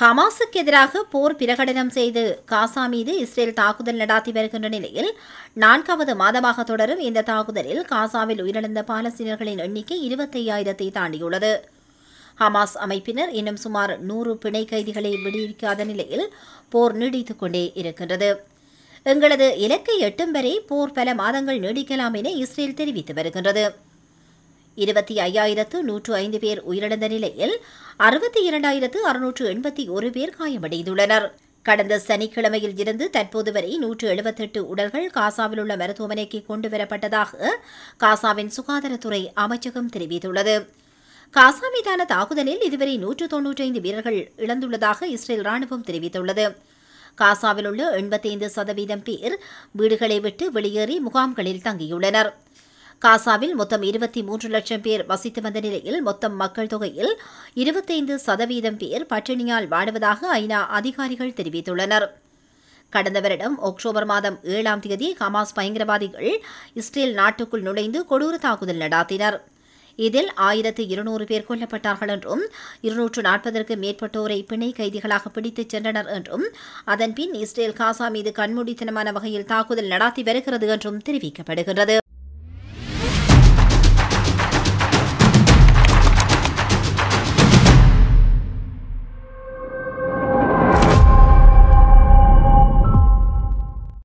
ஹமாஸுக்கு எதிராக போர் பிரகடனம் செய்து காசா மீது இஸ்ரேல் தாக்குதல் நடாத்தி வருகின்ற நிலையில் நான்காவது மாதமாக தொடரும் இந்த தாக்குதலில் காசாவில் உயிரிழந்த பாலஸ்தீனர்களின் எண்ணிக்கை இருபத்தை ஆயிரத்தை தாண்டியுள்ளது ஹமாஸ் அமைப்பினர் இன்னும் சுமார் நூறு பிணை கைதிகளை விடுவிக்காத நிலையில் போர் நீடித்துக் கொண்டே இருக்கின்றது எங்களது இலக்கை எட்டும் வரை போர் பல மாதங்கள் நீடிக்கலாம் என இஸ்ரேல் தெரிவித்து வருகின்றது இருபத்தி ஐயாயிரத்து நூற்று ஐந்து பேர் உயிரிழந்த நிலையில் அறுபத்தி இரண்டாயிரத்து அறுநூற்று எண்பத்தி ஒரு பேர் காயமடைந்துள்ளனர் கடந்த சனிக்கிழமையில் இருந்து தற்போது வரை நூற்று எழுபத்தெட்டு உடல்கள் காசாவில் உள்ள மருத்துவமனைக்கு கொண்டுவரப்பட்டதாக காசாவின் சுகாதாரத்துறை அமைச்சகம் தெரிவித்துள்ளது காசா மீதான தாக்குதலில் இதுவரை நூற்று ஐந்து வீரர்கள் இழந்துள்ளதாக இஸ்ரேல் ராணுவம் தெரிவித்துள்ளது காசாவில் உள்ள எண்பத்தைந்து சதவீதம் பேர் வீடுகளை விட்டு வெளியேறி முகாம்களில் தங்கியுள்ளனர் காசாவில் மொத்தம் இருபத்தி மூன்று லட்சம் பேர் வசித்து வந்த நிலையில் மொத்தம் மக்கள் தொகையில் இருபத்தைந்து சதவீதம் பேர் பட்டினியால் வாடுவதாக ஐநா அதிகாரிகள் தெரிவித்துள்ளனர் கடந்த வருடம் அக்டோபர் மாதம் ஏழாம் தேதி ஹமாஸ் பயங்கரவாதிகள் இஸ்ரேல் நாட்டுக்குள் நுழைந்து கொடூர தாக்குதல் நடாத்தினர் இதில் ஆயிரத்து இருநூறு பேர் கொல்லப்பட்டார்கள் என்றும் இருநூற்று நாற்பதற்கு மேற்பட்டோரை பிணை கைதிகளாக பிடித்துச் சென்றனர் என்றும் அதன்பின் இஸ்ரேல் காசா மீது கண்மூடித்தனமான வகையில் தாக்குதல் நடாத்தி வருகிறது என்றும் தெரிவிக்கப்படுகிறது